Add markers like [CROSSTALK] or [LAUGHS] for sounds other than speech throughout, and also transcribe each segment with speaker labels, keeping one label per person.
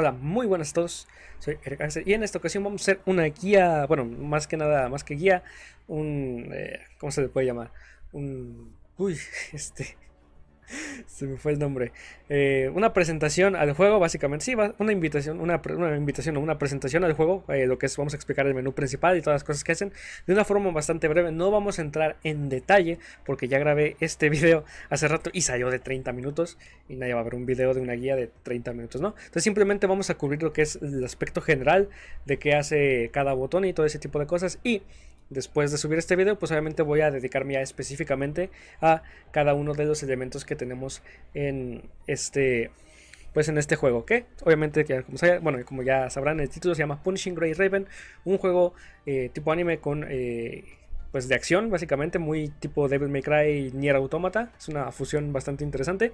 Speaker 1: Hola, muy buenas a todos. Soy Eric y en esta ocasión vamos a hacer una guía, bueno, más que nada, más que guía, un, eh, ¿cómo se le puede llamar? Un, uy, [LAUGHS] este, se me fue el nombre. Eh, una presentación al juego, básicamente. Sí, una invitación, una, una invitación, una presentación al juego. Eh, lo que es, vamos a explicar el menú principal y todas las cosas que hacen. De una forma bastante breve. No vamos a entrar en detalle porque ya grabé este [LAUGHS] video hace rato y salió de 30 minutos. Y nadie va a ver un video de una guía de 30 minutos, ¿no? Entonces simplemente vamos a cubrir lo que es el aspecto general de qué hace cada botón y todo ese tipo de cosas. Y después de subir este video, pues obviamente voy a dedicarme ya específicamente a cada uno de los elementos que tenemos en este pues en este juego, que obviamente, como, bueno, como ya sabrán, el título se llama Punishing Grey Raven, un juego eh, tipo anime con, eh, pues de acción, básicamente, muy tipo Devil May Cry y Nier Automata, es una fusión bastante interesante.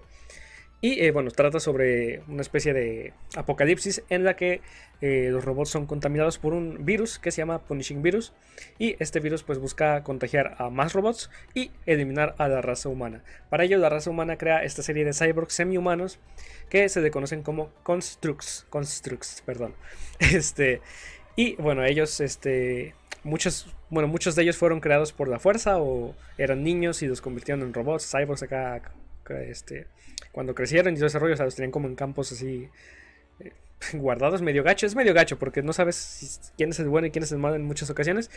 Speaker 1: Y eh, bueno, trata sobre una especie de apocalipsis en la que eh, los robots son contaminados por un virus que se llama Punishing Virus. Y este virus pues busca contagiar a más robots y eliminar a la raza humana. Para ello la raza humana crea esta serie de cyborgs semi-humanos que se le conocen como Constructs. Constructs, perdón. [LAUGHS] Este, y bueno, ellos este, muchos, bueno, muchos de ellos fueron creados por la fuerza o eran niños y los convirtieron en robots, cyborgs acá este, cuando crecieron y todo ese rollo, los tenían como en campos así eh, [LAUGHS] guardados, medio gacho. Es medio gacho porque no sabes quién es el bueno y quién es el malo en muchas ocasiones.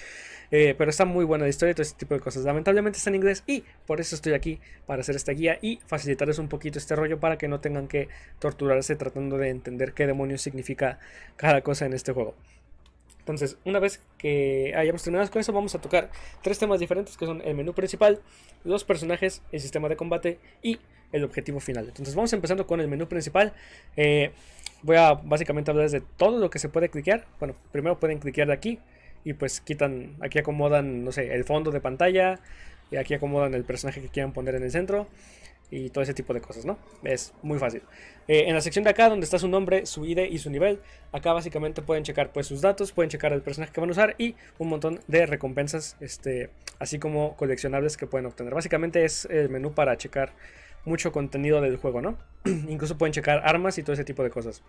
Speaker 1: Eh, pero está muy buena la historia y todo ese tipo de cosas. Lamentablemente está en inglés y por eso estoy aquí para hacer esta guía y facilitarles un poquito este rollo para que no tengan que torturarse tratando de entender qué demonios significa cada cosa en este juego. Entonces, una vez que hayamos terminado con eso, vamos a tocar tres temas diferentes que son el menú principal, los personajes, el sistema de combate y el objetivo final. Entonces, vamos empezando con el menú principal. Eh, voy a básicamente hablarles de todo lo que se puede cliquear. Bueno, primero pueden cliquear de aquí y pues quitan, aquí acomodan, no sé, el fondo de pantalla, y aquí acomodan el personaje que quieran poner en el centro y todo ese tipo de cosas, ¿no? Es muy fácil. Eh, en la sección de acá, donde está su nombre, su ID y su nivel, acá básicamente pueden checar pues sus datos, pueden checar el personaje que van a usar y un montón de recompensas, este, así como coleccionables que pueden obtener. Básicamente es el menú para checar mucho contenido del juego, ¿no? [CLEARS THROAT] Incluso pueden checar armas y todo ese tipo de cosas.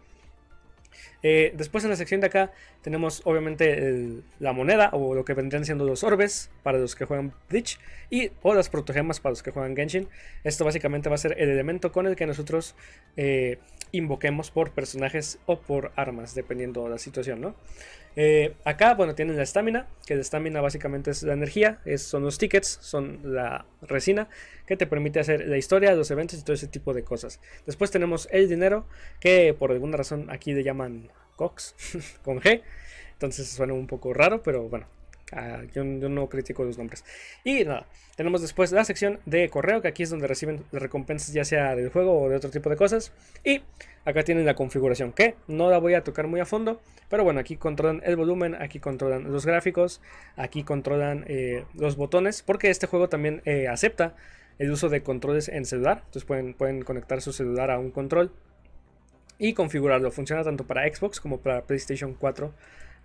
Speaker 1: Eh, después en la sección de acá tenemos obviamente la moneda o lo que vendrían siendo los orbes para los que juegan Bleach y o las protogemas para los que juegan Genshin. Esto básicamente va a ser el elemento con el que nosotros eh, invoquemos por personajes o por armas, dependiendo de la situación, ¿no? Eh, acá, bueno, tienen la estamina, que la estamina básicamente es la energía, es, son los tickets, son la resina, que te permite hacer la historia, los eventos y todo ese tipo de cosas. Después tenemos el dinero, que por alguna razón aquí le llaman COX, [LAUGHS] con G, entonces suena un poco raro, pero bueno, Ah, yo, no critico los nombres. Y nada, tenemos después la sección de correo, que aquí es donde reciben las recompensas ya sea del juego o de otro tipo de cosas. Y acá tienen la configuración, que no la voy a tocar muy a fondo, pero bueno, aquí controlan el volumen, aquí controlan los gráficos, aquí controlan eh, los botones, porque este juego también eh, acepta el uso de controles en celular, entonces pueden, pueden conectar su celular a un control y configurarlo. Funciona tanto para Xbox como para PlayStation 4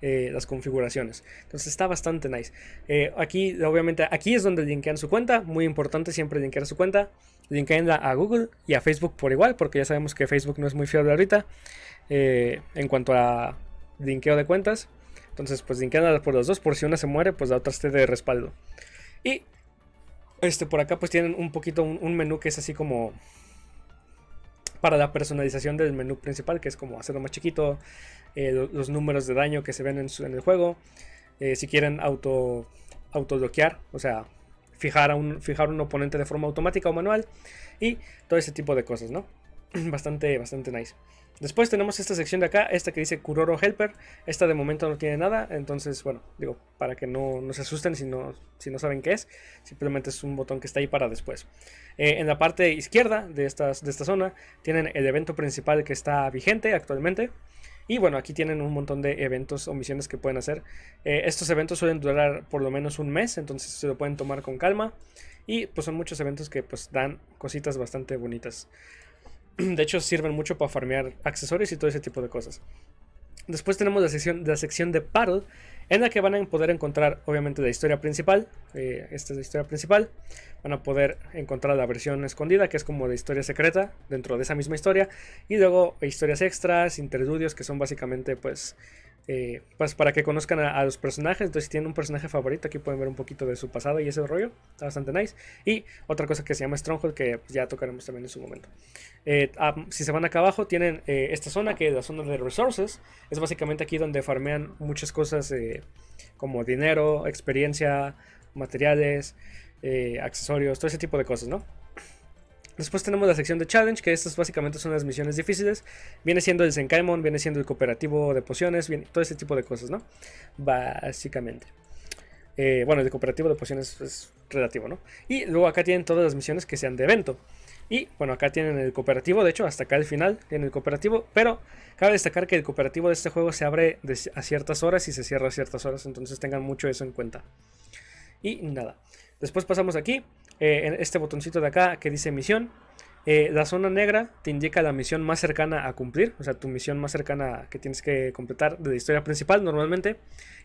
Speaker 1: eh, las configuraciones. Entonces está bastante nice. Eh, aquí, obviamente, aquí es donde linkean su cuenta. Muy importante siempre linkear su cuenta. Linkeenla a Google y a Facebook por igual, porque ya sabemos que Facebook no es muy fiable ahorita eh, en cuanto a linkeo de cuentas. Entonces, pues linkeanla por los dos, por si una se muere, pues la otra esté de respaldo. Y este por acá, pues tienen un poquito un menú que es así como para la personalización del menú principal, que es como hacerlo más chiquito, eh, los números de daño que se ven en, el juego, eh, si quieren auto, o sea, fijar a un, fijar un oponente de forma automática o manual, y todo ese tipo de cosas, ¿no? [CLEARS THROAT] Bastante, bastante nice. Después tenemos esta sección de acá, esta que dice Kuroro Helper. Esta de momento no tiene nada, entonces, bueno, digo, para que no, se asusten si no, si no saben qué es. Simplemente es un botón que está ahí para después. Eh, en la parte izquierda de, estas, de esta zona tienen el evento principal que está vigente actualmente. Y bueno, aquí tienen un montón de eventos o misiones que pueden hacer. Eh, estos eventos suelen durar por lo menos un mes, entonces se lo pueden tomar con calma. Y pues son muchos eventos que pues dan cositas bastante bonitas. [CLEARS THROAT] De hecho, sirven mucho para farmear accesorios y todo ese tipo de cosas. Después tenemos la sección, la sección de Paddle, en la que van a poder encontrar, obviamente, la historia principal. Eh, esta es la historia principal. Van a poder encontrar la versión escondida, que es como de historia secreta dentro de esa misma historia. Y luego historias extras, interludios, que son básicamente, pues, eh, pues para que conozcan a, los personajes. Entonces, si tienen un personaje favorito, aquí pueden ver un poquito de su pasado y ese rollo. Está bastante nice. Y otra cosa que se llama Stronghold, que pues, ya tocaremos también en su momento. Eh, si se van acá abajo, tienen eh, esta zona que es la zona de resources. Es básicamente aquí donde farmean muchas cosas como dinero, experiencia, materiales, accesorios, todo ese tipo de cosas, ¿no? Después tenemos la sección de challenge, que estas básicamente son las misiones difíciles. Viene siendo el Senkaimon, viene siendo el cooperativo de pociones, viene, todo ese tipo de cosas, ¿no? Básicamente. Eh, bueno, el cooperativo de pociones es relativo, ¿no? Y luego acá tienen todas las misiones que sean de evento. Y bueno, acá tienen el cooperativo, de hecho, hasta acá al final tienen el cooperativo, pero cabe destacar que el cooperativo de este juego se abre a ciertas horas y se cierra a ciertas horas, entonces tengan mucho eso en cuenta. Y nada, Después pasamos aquí, eh, en este botoncito de acá que dice misión. Eh, la zona negra te indica la misión más cercana a cumplir, o sea, tu misión más cercana que tienes que completar de la historia principal normalmente.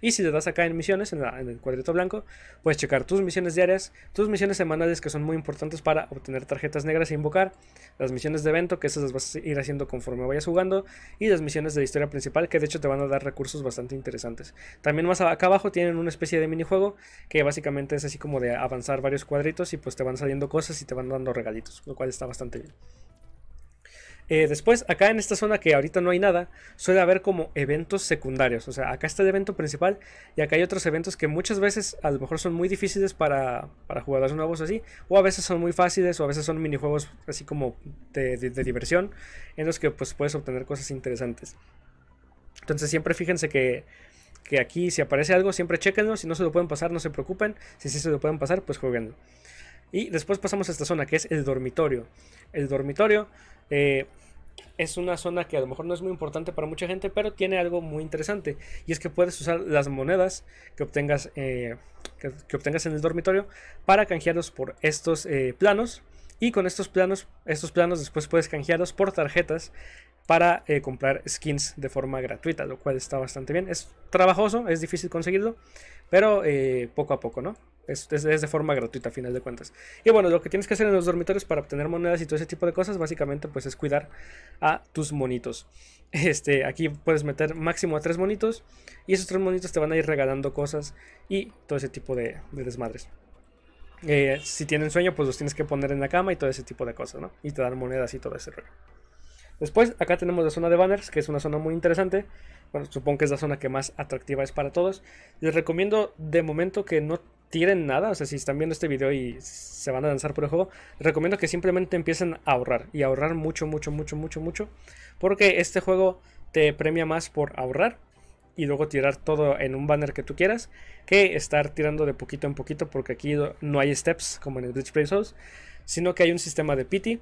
Speaker 1: Y si te das acá en misiones, en, el cuadrito blanco, puedes checar tus misiones diarias, tus misiones semanales que son muy importantes para obtener tarjetas negras e invocar, las misiones de evento, que esas las vas a ir haciendo conforme vayas jugando, y las misiones de historia principal, que de hecho te van a dar recursos bastante interesantes. También más acá abajo tienen una especie de minijuego que básicamente es así como de avanzar varios cuadritos y pues te van saliendo cosas y te van dando regalitos, lo cual está bastante eh, después, acá en esta zona que ahorita no hay nada, suele haber como eventos secundarios. O sea, acá está el evento principal y acá hay otros eventos que muchas veces a lo mejor son muy difíciles para, jugadores nuevos así. O a veces son muy fáciles o a veces son minijuegos así como de, diversión en los que pues puedes obtener cosas interesantes. Entonces siempre fíjense que, que aquí si aparece algo siempre chequenlo. Si no se lo pueden pasar no se preocupen. Si sí se lo pueden pasar pues jueguenlo. Y después pasamos a esta zona que es el dormitorio. El dormitorio eh, es una zona que a lo mejor no es muy importante para mucha gente, pero tiene algo muy interesante. Y es que puedes usar las monedas que obtengas, eh, que, obtengas en el dormitorio para canjearlos por estos eh, planos. Y con estos planos, estos planos después puedes canjearlos por tarjetas para comprar skins de forma gratuita, lo cual está bastante bien. Es trabajoso, es difícil conseguirlo, pero poco a poco, ¿no? Es, de forma gratuita a final de cuentas. Y bueno, lo que tienes que hacer en los dormitorios para obtener monedas y todo ese tipo de cosas, básicamente pues es cuidar a tus monitos. [LAUGHS] Este, aquí puedes meter máximo a tres monitos y esos tres monitos te van a ir regalando cosas y todo ese tipo de, desmadres. Eh, si tienen sueño, pues los tienes que poner en la cama y todo ese tipo de cosas, ¿no? Y te dan monedas y todo ese rollo. Después, acá tenemos la zona de banners, que es una zona muy interesante. Bueno, supongo que es la zona que más atractiva es para todos. Les recomiendo de momento que no tiren nada, o sea, si están viendo este video y se van a lanzar por el juego, recomiendo que simplemente empiecen a ahorrar y ahorrar mucho, mucho, mucho, mucho, mucho, porque este juego te premia más por ahorrar y luego tirar todo en un banner que tú quieras que estar tirando de poquito en poquito porque aquí no hay steps como en el Bridge Play Souls, sino que hay un sistema de pity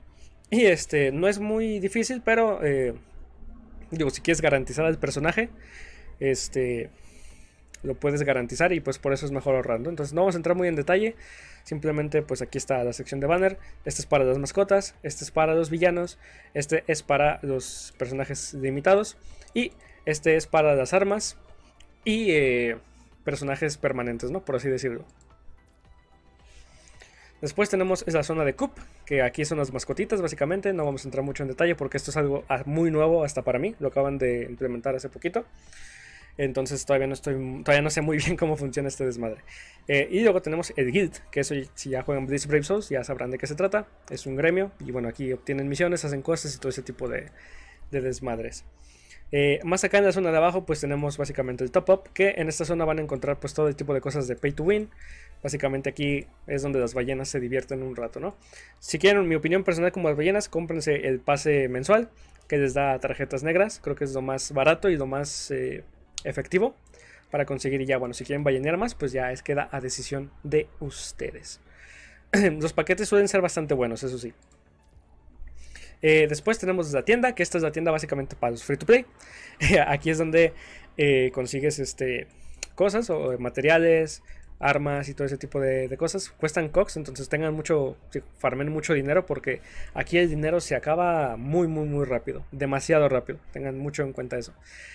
Speaker 1: y este no es muy difícil, pero eh, digo, si quieres garantizar al personaje, este lo puedes garantizar y pues por eso es mejor ahorrando. Entonces no vamos a entrar muy en detalle, simplemente pues aquí está la sección de banner, este es para las mascotas, este es para los villanos, este es para los personajes limitados y este es para las armas y eh, personajes permanentes, ¿no? Por así decirlo. Después tenemos la zona de Coop, que aquí son las mascotitas básicamente, no vamos a entrar mucho en detalle porque esto es algo ah, muy nuevo hasta para mí, lo acaban de implementar hace poquito. Entonces todavía no estoy, todavía no sé muy [LAUGHS] bien cómo funciona este desmadre. Eh, y luego tenemos el Guild, que eso si ya juegan Blitz Brave Souls ya sabrán de qué se trata. Es un gremio y bueno, aquí obtienen misiones, hacen cosas y todo ese tipo de, desmadres. Eh, más acá en la zona de abajo pues tenemos básicamente el top up, que en esta zona van a encontrar pues todo el tipo de cosas de pay to win. Básicamente aquí es donde las ballenas se divierten un rato, ¿no? Si quieren mi opinión personal como las ballenas, cómprense el pase mensual que les da tarjetas negras. Creo que es lo más barato y lo más... Eh, efectivo para conseguir. Y ya, bueno, si quieren ballenear más, pues ya es queda a decisión de ustedes. [CLEARS THROAT] Los paquetes suelen ser bastante buenos, eso sí. Eh, después tenemos la tienda, que esta es la tienda básicamente para los free to play. [LAUGHS] Aquí es donde eh, consigues este, cosas o eh, materiales, armas y todo ese tipo de, cosas cuestan cox entonces tengan mucho farmen mucho dinero porque aquí el dinero se acaba muy muy muy rápido demasiado rápido tengan mucho en cuenta eso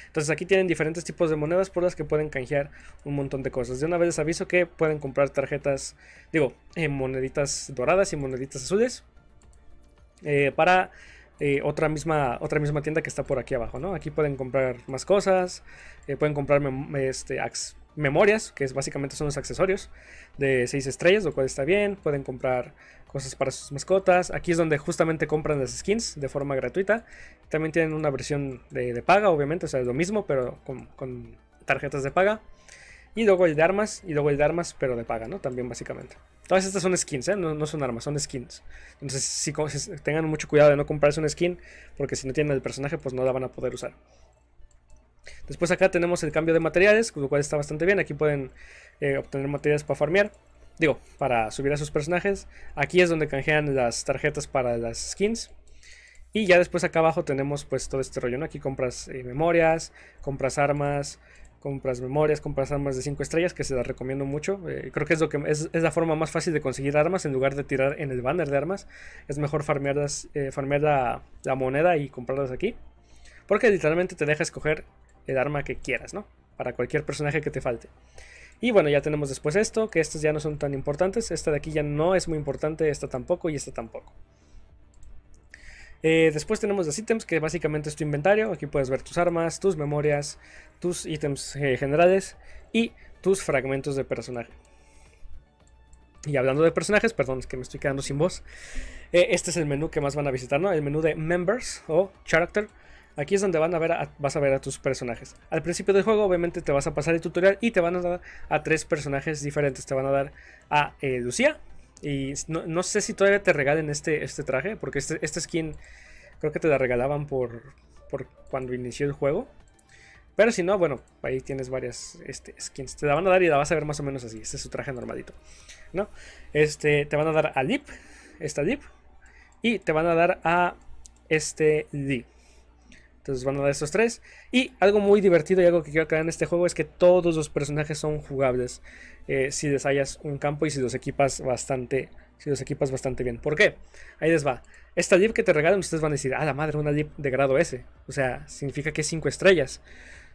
Speaker 1: entonces aquí tienen diferentes tipos de monedas por las que pueden canjear un montón de cosas de una vez les aviso que pueden comprar tarjetas digo eh, moneditas doradas y moneditas azules eh, para eh, otra, misma, otra misma tienda que está por aquí abajo, ¿no? Aquí pueden comprar más cosas, pueden comprarme este, ax, memorias, que es, básicamente son los accesorios de 6 estrellas, lo cual está bien. Pueden comprar cosas para sus mascotas. Aquí es donde justamente compran las skins de forma gratuita. También tienen una versión de, paga, obviamente, o sea, es lo mismo, pero con, tarjetas de paga. Y luego el de armas, y luego el de armas, pero de paga, ¿no? También básicamente. Todas estas son skins, ¿eh? No, son armas, son skins. Entonces, si, tengan mucho cuidado de no comprarse una skin, porque si no tienen el personaje, pues no la van a poder usar. Después acá tenemos el cambio de materiales, lo cual está bastante bien. Aquí pueden eh, obtener materiales para farmear. Digo, para subir a sus personajes. Aquí es donde canjean las tarjetas para las skins. Y ya después acá abajo tenemos pues todo este rollo, Aquí compras eh, memorias, compras armas, compras memorias, compras armas de 5 estrellas, que se las recomiendo mucho. Eh, creo que, es, lo que es, la forma más fácil de conseguir armas en lugar de tirar en el banner de armas. Es mejor farmear la, la moneda y comprarlas aquí. Porque literalmente te deja escoger el arma que quieras, ¿no? Para cualquier personaje que te falte. Y bueno, ya tenemos después esto, que estas ya no son tan importantes. Esta de aquí ya no es muy importante, esta tampoco y esta tampoco. Eh, después tenemos los ítems, que básicamente es tu inventario. Aquí puedes ver tus armas, tus memorias, tus ítems eh, generales y tus fragmentos de personaje. Y hablando de personajes, perdón, es que me estoy quedando sin voz. Eh, este es el menú que más van a visitar, ¿no? El menú de Members o Character Aquí es donde van a ver vas a ver a tus personajes. Al principio del juego obviamente te vas a pasar el tutorial y te van a dar a tres personajes diferentes. Te van a dar a eh, Lucía. Y no, sé si todavía te regalen este, este traje, porque este, skin creo que te la regalaban por, por cuando inició el juego. Pero si no, bueno, ahí tienes varias este, skins. Te la van a dar y la vas a ver más o menos así. Este es su traje normalito. ¿No? Este, te van a dar a Lip. Esta Lip. Y te van a dar a este Lee. Entonces van a dar estos tres. Y algo muy divertido y algo que quiero aclarar en este juego es que todos los personajes son jugables. Eh, si si hallas un campo y si los equipas bastante. Si los equipas bastante bien. ¿Por qué? Ahí les va. Esta div que te regalan, ustedes van a decir, ah, la madre, una div de grado S. O sea, significa que es 5 estrellas.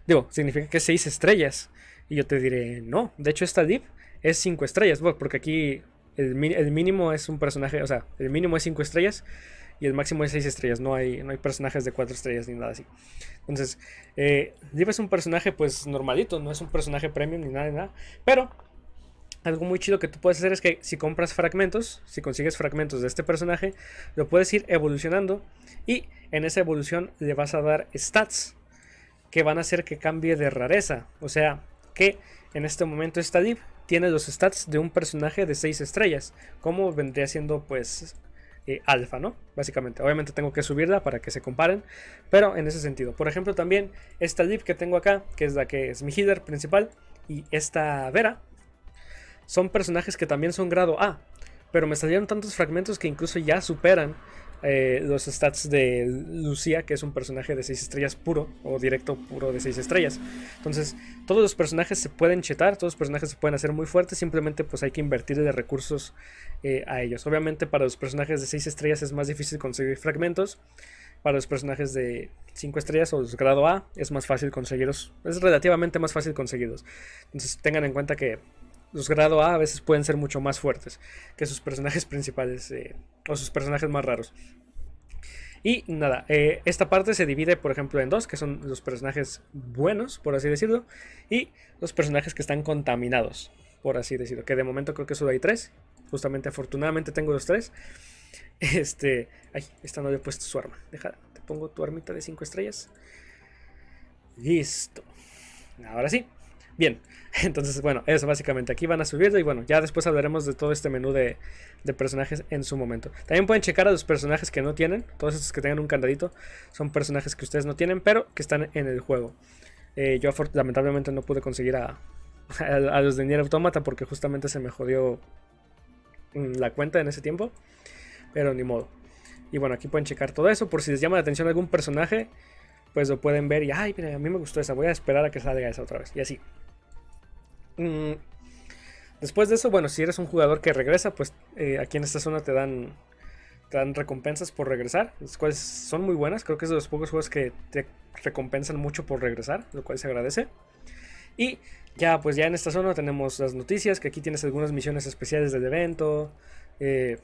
Speaker 1: Digo, significa que es 6 estrellas. Y yo te diré, no. De hecho, esta dip es 5 estrellas. Porque aquí el, el mínimo es un personaje. O sea, el mínimo es 5 estrellas y el máximo es 6 estrellas, no hay, no hay personajes de 4 estrellas ni nada así. Entonces, eh, es un personaje pues normalito, no es un personaje premium ni nada, ni nada, pero algo muy chido que tú puedes hacer es que si compras fragmentos, si consigues fragmentos de este personaje, lo puedes ir evolucionando y en esa evolución le vas a dar stats que van a hacer que cambie de rareza. O sea, que en este momento esta div tiene los stats de un personaje de 6 estrellas, como vendría siendo pues alfa, ¿no? Básicamente, obviamente tengo que subirla para que se comparen, pero en ese sentido. Por ejemplo, también esta Lip que tengo acá, que es la que es mi healer principal, y esta Vera, son personajes que también son grado A, pero me salieron tantos fragmentos que incluso ya superan eh, los stats de Lucía, que es un personaje de 6 estrellas puro o directo puro de 6 estrellas. Entonces, todos los personajes se pueden chetar, todos los personajes se pueden hacer muy fuertes, simplemente pues hay que invertir de recursos eh, a ellos. Obviamente para los personajes de 6 estrellas es más difícil conseguir fragmentos, para los personajes de 5 estrellas o de grado A es más fácil conseguirlos, es relativamente más fácil conseguirlos. Entonces tengan en cuenta que los grado A a veces pueden ser mucho más fuertes que sus personajes [LAUGHS] principales eh, o sus personajes más raros. Y nada, eh, esta parte se divide, por ejemplo, en dos, que son los personajes buenos, por así decirlo, y los personajes que están contaminados, por así decirlo. Que de momento creo que solo hay tres. Justamente, afortunadamente tengo los tres. [LAUGHS] Este. Ay, esta no le he puesto su arma. Deja, te pongo tu armita de cinco estrellas. Listo. Ahora sí. Bien, [LAUGHS] entonces bueno, eso básicamente. Aquí van a subirlo y bueno, ya después hablaremos de todo este menú de, personajes en su momento. También pueden checar a los personajes que no tienen. Todos estos que tengan un candadito son personajes que ustedes no tienen, pero que están en el juego. Eh, yo lamentablemente no pude conseguir [LAUGHS] a, los de Nier Automata porque justamente se me jodió mm, la cuenta en ese tiempo. Pero ni modo. Y bueno, aquí pueden checar todo eso. Por si les llama la atención algún personaje, pues lo pueden ver y, ay, a mí me gustó esa. Voy a esperar a que salga esa otra vez. Y así. Mm, después de eso, bueno, si eres un jugador que regresa, pues eh, aquí en esta zona te dan, recompensas por regresar, las cuales son muy buenas. Creo que es de los pocos juegos que te recompensan mucho por regresar, lo cual se agradece. Y ya, pues ya en esta zona tenemos las noticias, que aquí tienes algunas misiones especiales del evento. Eh,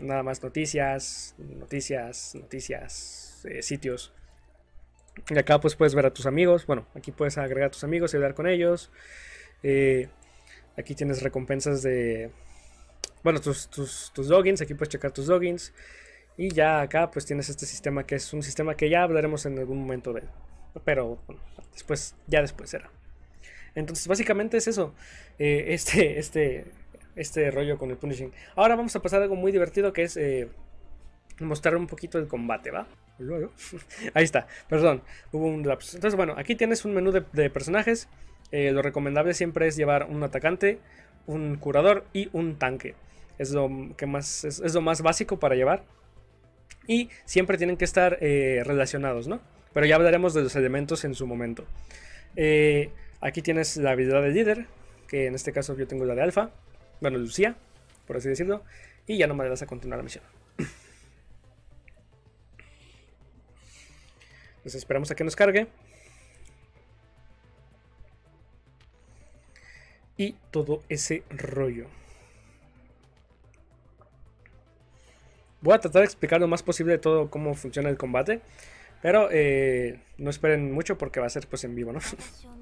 Speaker 1: nada más noticias, noticias, noticias, eh, sitios. Y acá pues puedes ver a tus amigos. Bueno, aquí puedes agregar a tus amigos y hablar con ellos. Eh, aquí tienes recompensas de... Bueno, tus, tus, logins, aquí puedes checar tus logins. Y ya acá pues tienes este sistema que es un sistema que ya hablaremos en algún momento de él. Pero bueno, después, ya después será. Entonces básicamente es eso. Eh, este, este, este rollo con el punishing. Ahora vamos a pasar a algo muy divertido que es eh, mostrar un poquito el combate, ¿va? Luego. [LAUGHS] Ahí está, perdón, hubo un laps. Entonces bueno, aquí tienes un menú de personajes. Eh, lo recomendable siempre es llevar un atacante, un curador y un tanque. Es lo, que más, es, lo más básico para llevar. Y siempre tienen que estar eh, relacionados, ¿no? Pero ya hablaremos de los elementos en su momento. Eh, aquí tienes la habilidad de líder, que en este caso yo tengo la de alfa. Bueno, Lucía, por así decirlo. Y ya no me das a continuar la misión. Entonces esperamos a que nos cargue. y todo ese rollo. Voy a tratar de explicar lo más posible todo cómo funciona el combate. Pero eh, no esperen mucho porque va a ser pues en vivo, ¿no?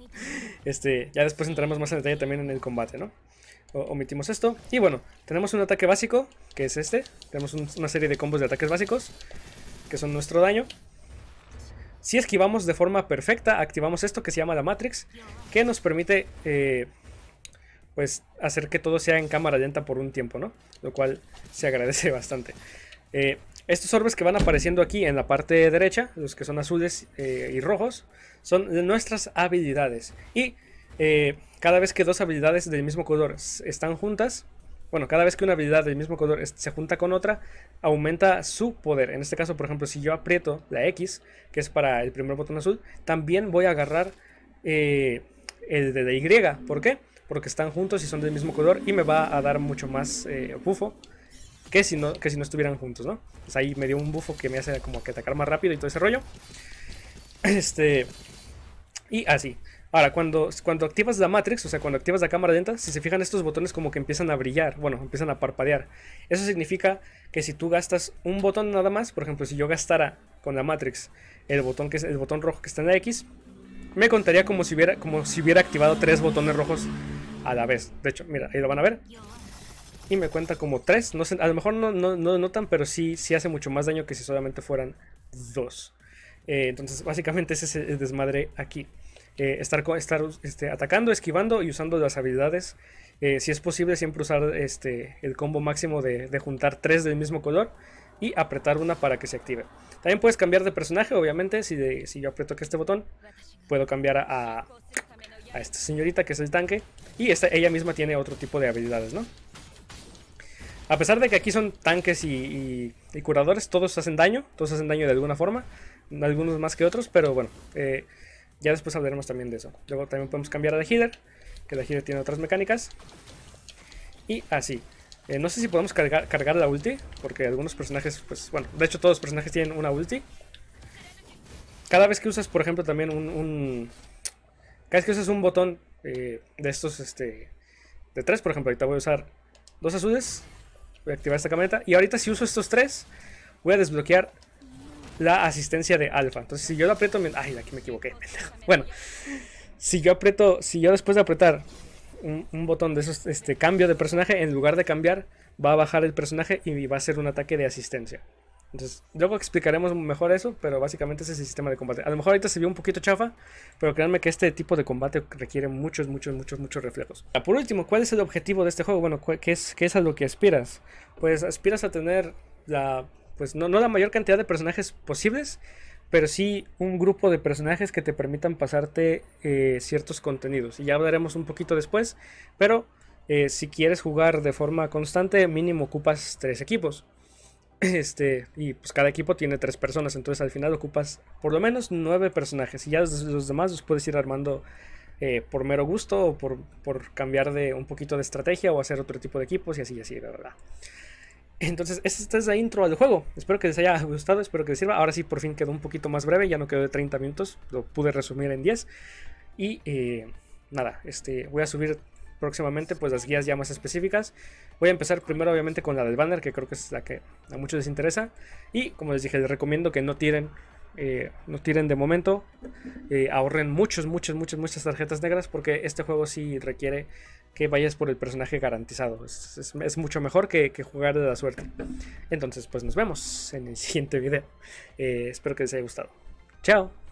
Speaker 1: [LAUGHS] este, ya después entraremos más en detalle también en el combate, ¿no? omitimos esto. Y bueno, tenemos un ataque básico, que es este. Tenemos una serie de combos de ataques básicos, que son nuestro daño. Si esquivamos de forma perfecta, activamos esto que se llama la Matrix, que nos permite eh, pues hacer que todo sea en cámara lenta por un tiempo, ¿no? Lo cual se agradece [LAUGHS] bastante. Eh, estos orbes que van apareciendo aquí en la parte derecha, los que son azules eh, y rojos, son de nuestras habilidades. Y eh, cada vez que dos habilidades del mismo color están juntas, bueno, cada vez que una habilidad del mismo color se junta con otra, aumenta su poder. En este caso, por ejemplo, si yo aprieto la X, que es para el primer botón azul, también voy a agarrar el de la Y. ¿Por qué? porque están juntos y son del mismo color y me va a dar mucho más eh, bufo que si, no, que si no estuvieran juntos, ¿no? Pues ahí me dio un bufo que me hace como que atacar más rápido y todo ese rollo. [CLEARS THROAT] Este... Y así. Ahora, cuando, cuando activas la Matrix, o sea, cuando activas la cámara lenta, si se fijan estos botones como que empiezan a brillar, bueno, empiezan a parpadear. Eso significa que si tú gastas un botón nada más, por ejemplo, si yo gastara con la Matrix el botón, que es, el botón rojo que está en la X, me contaría como si hubiera, como si activado tres botones rojos a la vez. De hecho, mira, ahí lo van a ver. Y me cuenta como tres. No a lo mejor no, no, no notan, pero sí, sí hace mucho más daño que si solamente fueran dos. Eh, entonces, básicamente ese es el desmadre aquí. Eh, estar estar este, atacando, esquivando y usando las habilidades. Eh, si es posible, siempre usar este, el combo máximo de, juntar tres del mismo color y apretar una para que se active. También puedes cambiar de personaje, obviamente, si, de, si yo aprieto aquí este botón, puedo cambiar a, esta señorita que es el tanque. Y esta, ella misma tiene otro tipo de habilidades, ¿no? A pesar de que aquí son tanques y, curadores, todos hacen daño, todos hacen daño de alguna forma, algunos más que otros, pero bueno, eh, ya después hablaremos también de eso. Luego también podemos cambiar a la healer, que la healer tiene otras mecánicas. Y así. Eh, no sé si podemos cargar, cargar la ulti, porque algunos personajes, pues bueno, de hecho todos los personajes tienen una ulti cada vez que usas, por ejemplo, también un, cada vez que usas un botón eh, de estos, este, de tres, por ejemplo, ahorita voy a usar dos azules, voy a activar esta camioneta, y ahorita si uso estos tres, voy a desbloquear la asistencia de alfa. Entonces, si yo la aprieto, ay, aquí me equivoqué. [LAUGHS] bueno, si yo aprieto, si yo después de apretar un, botón de esos, este cambio de personaje, en lugar de cambiar, va a bajar el personaje y va a ser un ataque de asistencia. Entonces, luego explicaremos mejor eso, pero básicamente ese es el sistema de combate. A lo mejor ahorita se vio un poquito chafa, pero créanme que este tipo de combate requiere muchos, muchos, muchos, muchos reflejos. Ah, por último, ¿cuál es el objetivo de este juego? Bueno, ¿qué es, es a lo que aspiras? Pues aspiras a tener la, pues no, no la mayor cantidad de personajes posibles, pero sí un grupo de personajes que te permitan pasarte eh, ciertos contenidos. Y ya hablaremos un poquito después, pero eh, si quieres jugar de forma constante, mínimo ocupas tres equipos. Este, y pues cada equipo tiene tres personas, entonces al final ocupas por lo menos nueve personajes y ya los, demás los puedes ir armando eh, por mero gusto o por, cambiar de un poquito de estrategia o hacer otro tipo de equipos y así y así, verdad. Entonces, esta es la intro al juego. Espero que les haya gustado, espero que les sirva. Ahora sí, por fin quedó un poquito más breve, ya no quedó de 30 minutos, lo pude resumir en 10. Y eh, nada, este, voy a subir próximamente pues las guías ya más específicas. Voy a empezar primero obviamente con la del banner, que creo que es la que a muchos les interesa. Y como les dije, les recomiendo que no tiren, eh, no tiren de momento. Eh, ahorren muchos, muchos, muchas, muchas tarjetas negras porque este juego sí requiere que vayas por el personaje garantizado. Es, mucho mejor que, jugar de la suerte. Entonces pues nos vemos en el [LAUGHS] siguiente video. Eh, espero que les haya gustado. Chao.